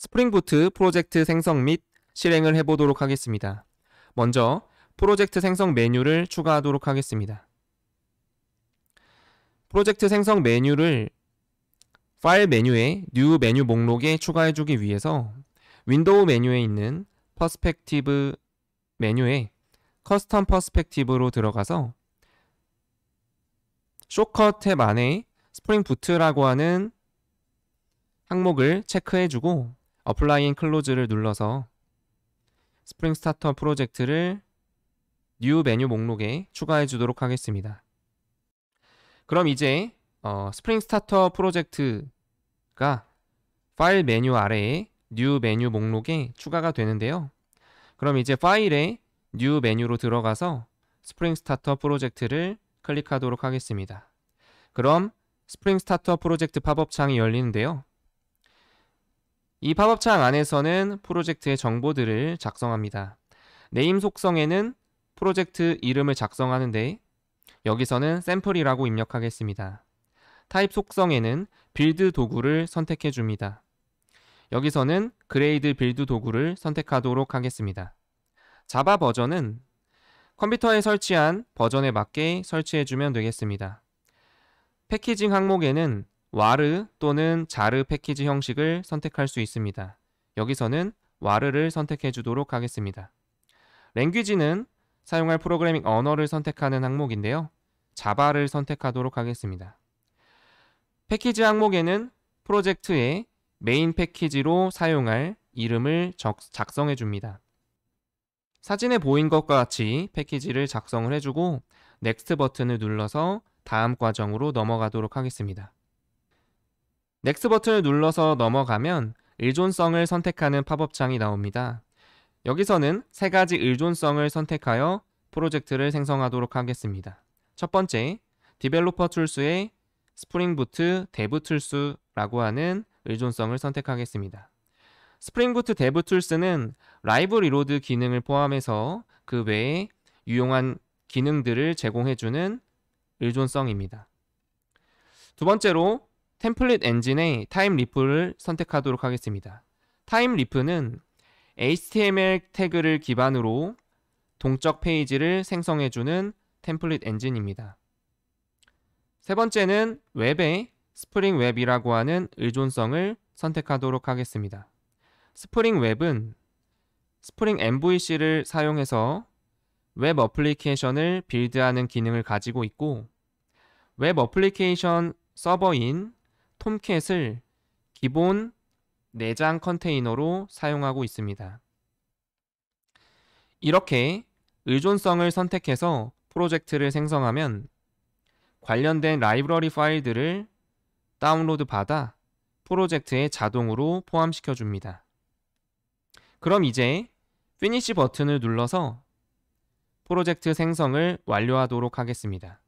스프링부트 프로젝트 생성 및 실행을 해보도록 하겠습니다. 먼저 프로젝트 생성 메뉴를 추가하도록 하겠습니다. 프로젝트 생성 메뉴를 파일 메뉴에 뉴 메뉴 목록에 추가해주기 위해서 윈도우 메뉴에 있는 퍼스펙티브 메뉴에 커스텀 퍼스펙티브로 들어가서 쇼컷 탭 안에 스프링 부트라고 하는 항목을 체크해주고 어플라인 클로즈를 눌러서 스프링 스타터 프로젝트를 뉴 메뉴 목록에 추가해 주도록 하겠습니다. 그럼 이제 어, 스프링 스타터 프로젝트가 파일 메뉴 아래에 뉴 메뉴 목록에 추가가 되는데요. 그럼 이제 파일에 뉴 메뉴로 들어가서 스프링 스타터 프로젝트를 클릭하도록 하겠습니다. 그럼 스프링 스타터 프로젝트 팝업 창이 열리는데요. 이 팝업창 안에서는 프로젝트의 정보들을 작성합니다. 네임 속성에는 프로젝트 이름을 작성하는데 여기서는 샘플이라고 입력하겠습니다. 타입 속성에는 빌드 도구를 선택해 줍니다. 여기서는 그레이드 빌드 도구를 선택하도록 하겠습니다. 자바 버전은 컴퓨터에 설치한 버전에 맞게 설치해 주면 되겠습니다. 패키징 항목에는 와르 또는 자르 패키지 형식을 선택할 수 있습니다. 여기서는 와르를 선택해 주도록 하겠습니다. 랭귀지는 사용할 프로그래밍 언어를 선택하는 항목인데요. 자바를 선택하도록 하겠습니다. 패키지 항목에는 프로젝트의 메인 패키지로 사용할 이름을 작성해 줍니다. 사진에 보인 것과 같이 패키지를 작성을 해주고 넥스트 버튼을 눌러서 다음 과정으로 넘어가도록 하겠습니다. 넥스 버튼을 눌러서 넘어가면 의존성을 선택하는 팝업창이 나옵니다. 여기서는 세 가지 의존성을 선택하여 프로젝트를 생성하도록 하겠습니다. 첫 번째, 디벨로퍼 툴스의 스프링부트 데브 툴스라고 하는 의존성을 선택하겠습니다. 스프링부트 데브 툴스는 라이브 리로드 기능을 포함해서 그 외에 유용한 기능들을 제공해주는 의존성입니다. 두 번째로 템플릿 엔진의 타임 리프를 선택하도록 하겠습니다. 타임 리프는 HTML 태그를 기반으로 동적 페이지를 생성해주는 템플릿 엔진입니다. 세 번째는 웹의 스프링 웹이라고 하는 의존성을 선택하도록 하겠습니다. 스프링 웹은 스프링 MVC를 사용해서 웹 어플리케이션을 빌드하는 기능을 가지고 있고 웹 어플리케이션 서버인 톰캣을 기본 내장 컨테이너로 사용하고 있습니다. 이렇게 의존성을 선택해서 프로젝트를 생성하면 관련된 라이브러리 파일들을 다운로드 받아 프로젝트에 자동으로 포함시켜 줍니다. 그럼 이제 Finish 버튼을 눌러서 프로젝트 생성을 완료하도록 하겠습니다.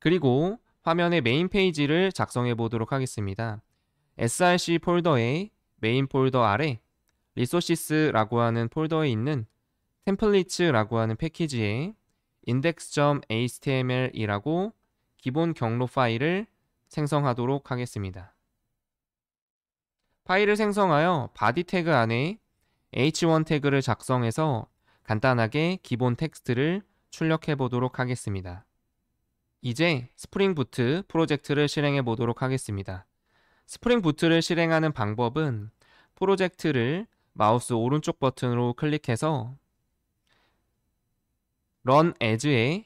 그리고 화면의 메인 페이지를 작성해 보도록 하겠습니다. src 폴더의 메인 폴더 아래 리소시스라고 하는 폴더에 있는 템플릿츠라고 하는 패키지에 index.html이라고 기본 경로 파일을 생성하도록 하겠습니다. 파일을 생성하여 바디 태그 안에 h1 태그를 작성해서 간단하게 기본 텍스트를 출력해 보도록 하겠습니다. 이제 스프링 부트 프로젝트를 실행해 보도록 하겠습니다. 스프링 부트를 실행하는 방법은 프로젝트를 마우스 오른쪽 버튼으로 클릭해서 Run as에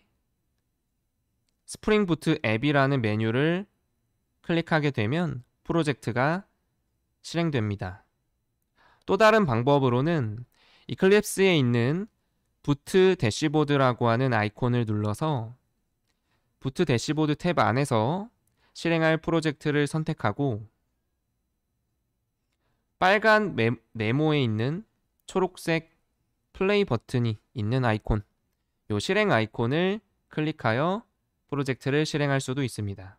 스프링 부트 앱이라는 메뉴를 클릭하게 되면 프로젝트가 실행됩니다. 또 다른 방법으로는 이클립스에 있는 부트 대시보드라고 하는 아이콘을 눌러서 부트 대시보드 탭 안에서 실행할 프로젝트를 선택하고 빨간 네모에 있는 초록색 플레이 버튼이 있는 아이콘 이 실행 아이콘을 클릭하여 프로젝트를 실행할 수도 있습니다.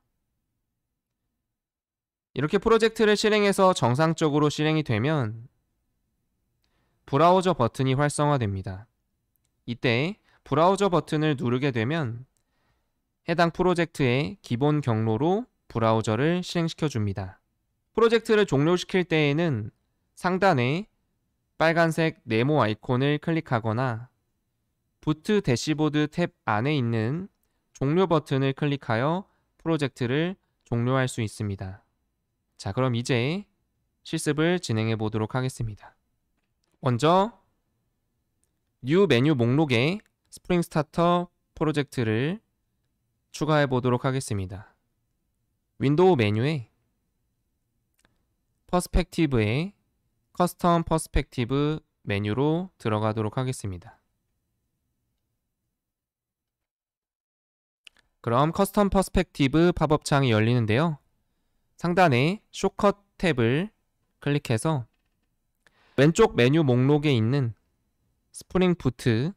이렇게 프로젝트를 실행해서 정상적으로 실행이 되면 브라우저 버튼이 활성화됩니다. 이때 브라우저 버튼을 누르게 되면 해당 프로젝트의 기본 경로로 브라우저를 실행시켜 줍니다. 프로젝트를 종료시킬 때에는 상단에 빨간색 네모 아이콘을 클릭하거나 부트 대시보드 탭 안에 있는 종료 버튼을 클릭하여 프로젝트를 종료할 수 있습니다. 자 그럼 이제 실습을 진행해 보도록 하겠습니다. 먼저 뉴 메뉴 목록에 스프링 스타터 프로젝트를 추가해 보도록 하겠습니다. 윈도우 메뉴에 퍼스펙티브에 커스텀 퍼스펙티브 메뉴로 들어가도록 하겠습니다. 그럼 커스텀 퍼스펙티브 팝업 창이 열리는데요. 상단에 쇼컷 탭을 클릭해서 왼쪽 메뉴 목록에 있는 스프링 부트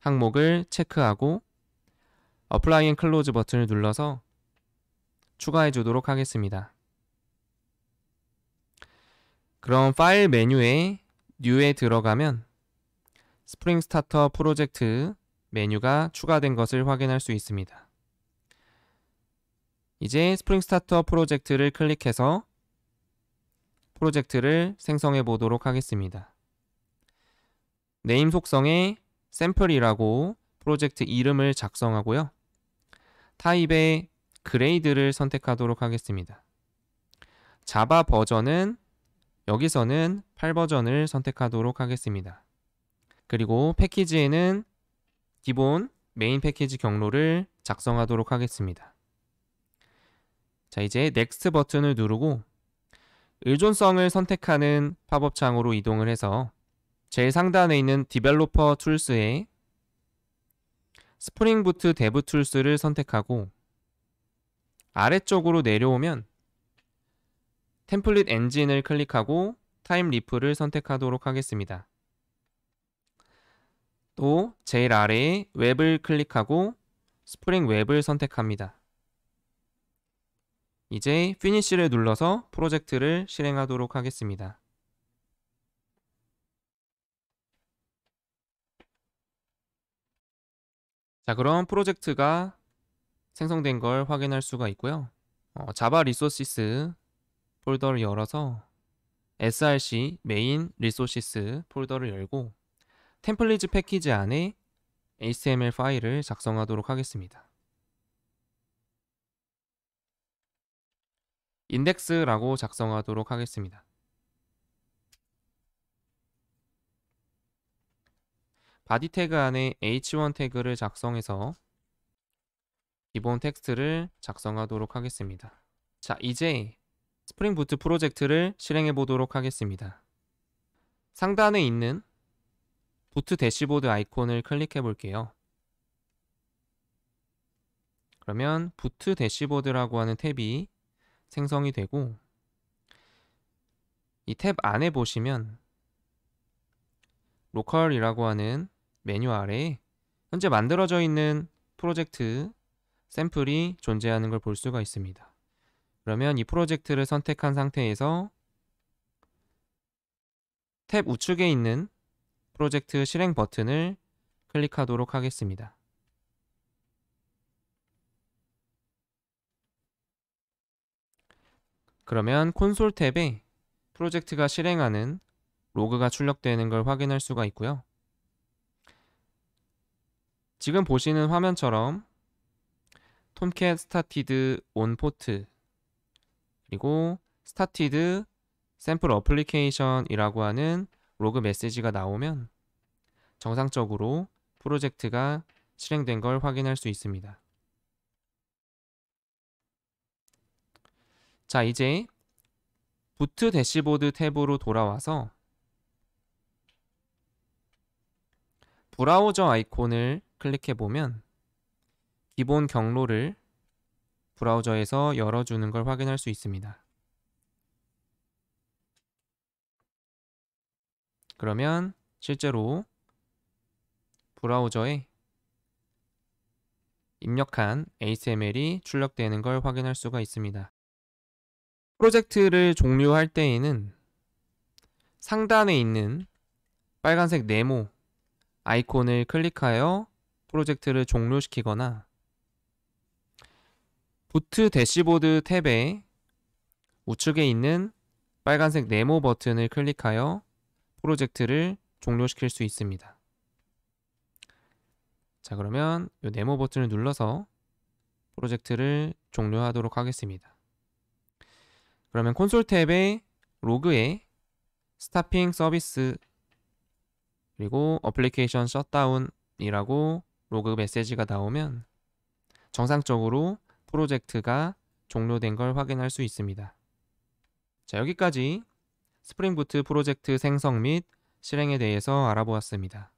항목을 체크하고 Apply and Close 버튼을 눌러서 추가해 주도록 하겠습니다. 그럼 파일 메뉴에 New에 들어가면 스프링 스타터 프로젝트 메뉴가 추가된 것을 확인할 수 있습니다. 이제 스프링 스타터 프로젝트를 클릭해서 프로젝트를 생성해 보도록 하겠습니다. 네임 속성에 샘플이라고 프로젝트 이름을 작성하고요. 타입의 그레이드를 선택하도록 하겠습니다. 자바 버전은 여기서는 8버전을 선택하도록 하겠습니다. 그리고 패키지에는 기본 메인 패키지 경로를 작성하도록 하겠습니다. 자 이제 넥스트 버튼을 누르고 의존성을 선택하는 팝업 창으로 이동을 해서 제일 상단에 있는 디벨로퍼 툴스에 스프링부트 데브 툴스를 선택하고 아래쪽으로 내려오면 템플릿 엔진을 클릭하고 타임 리프를 선택하도록 하겠습니다. 또 제일 아래에 웹을 클릭하고 스프링 웹을 선택합니다. 이제 피니쉬를 눌러서 프로젝트를 실행하도록 하겠습니다. 자 그럼 프로젝트가 생성된 걸 확인할 수가 있고요 어, 자바 리소시스 폴더를 열어서 src 메인 리소시스 폴더를 열고 템플릿 패키지 안에 html 파일을 작성하도록 하겠습니다 인덱스라고 작성하도록 하겠습니다 바디 태그 안에 h1 태그를 작성해서 기본 텍스트를 작성하도록 하겠습니다. 자, 이제 스프링 부트 프로젝트를 실행해 보도록 하겠습니다. 상단에 있는 부트 대시보드 아이콘을 클릭해 볼게요. 그러면 부트 대시보드라고 하는 탭이 생성이 되고 이 탭 안에 보시면 로컬이라고 하는 메뉴 아래 현재 만들어져 있는 프로젝트 샘플이 존재하는 걸 볼 수가 있습니다. 그러면 이 프로젝트를 선택한 상태에서 탭 우측에 있는 프로젝트 실행 버튼을 클릭하도록 하겠습니다. 그러면 콘솔 탭에 프로젝트가 실행하는 로그가 출력되는 걸 확인할 수가 있고요. 지금 보시는 화면처럼 톰캣 스타티드 온 포트 그리고 스타티드 샘플 어플리케이션이라고 하는 로그 메시지가 나오면 정상적으로 프로젝트가 실행된 걸 확인할 수 있습니다. 자 이제 부트 대시보드 탭으로 돌아와서 브라우저 아이콘을 클릭해 보면 기본 경로를 브라우저에서 열어주는 걸 확인할 수 있습니다. 그러면 실제로 브라우저에 입력한 ASML이 출력되는 걸 확인할 수가 있습니다. 프로젝트를 종료할 때에는 상단에 있는 빨간색 네모 아이콘을 클릭하여 프로젝트를 종료시키거나 부트 대시보드 탭에 우측에 있는 빨간색 네모 버튼을 클릭하여 프로젝트를 종료시킬 수 있습니다. 자 그러면 이 네모 버튼을 눌러서 프로젝트를 종료하도록 하겠습니다. 그러면 콘솔 탭의 로그에 스타핑 서비스 그리고 어플리케이션 셧다운이라고 로그 메시지가 나오면 정상적으로 프로젝트가 종료된 걸 확인할 수 있습니다. 자, 여기까지 스프링부트 프로젝트 생성 및 실행에 대해서 알아보았습니다.